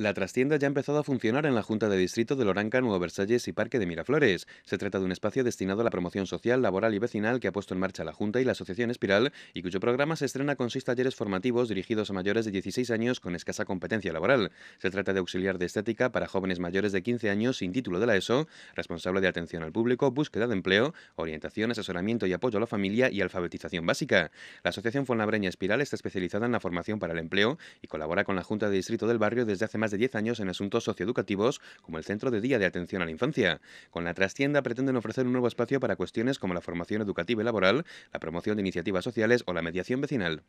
La trastienda ya ha empezado a funcionar en la Junta de Distrito de Loranca, Nuevo Versalles y Parque de Miraflores. Se trata de un espacio destinado a la promoción social, laboral y vecinal que ha puesto en marcha la Junta y la Asociación Espiral y cuyo programa se estrena con seis talleres formativos dirigidos a mayores de 16 años con escasa competencia laboral. Se trata de auxiliar de estética para jóvenes mayores de 15 años sin título de la ESO, responsable de atención al público, búsqueda de empleo, orientación, asesoramiento y apoyo a la familia y alfabetización básica. La Asociación Fonabreña Espiral está especializada en la formación para el empleo y colabora con la Junta de Distrito del Barrio desde hace más de 10 años en asuntos socioeducativos como el Centro de Día de Atención a la Infancia. Con la trastienda pretenden ofrecer un nuevo espacio para cuestiones como la formación educativa y laboral, la promoción de iniciativas sociales o la mediación vecinal.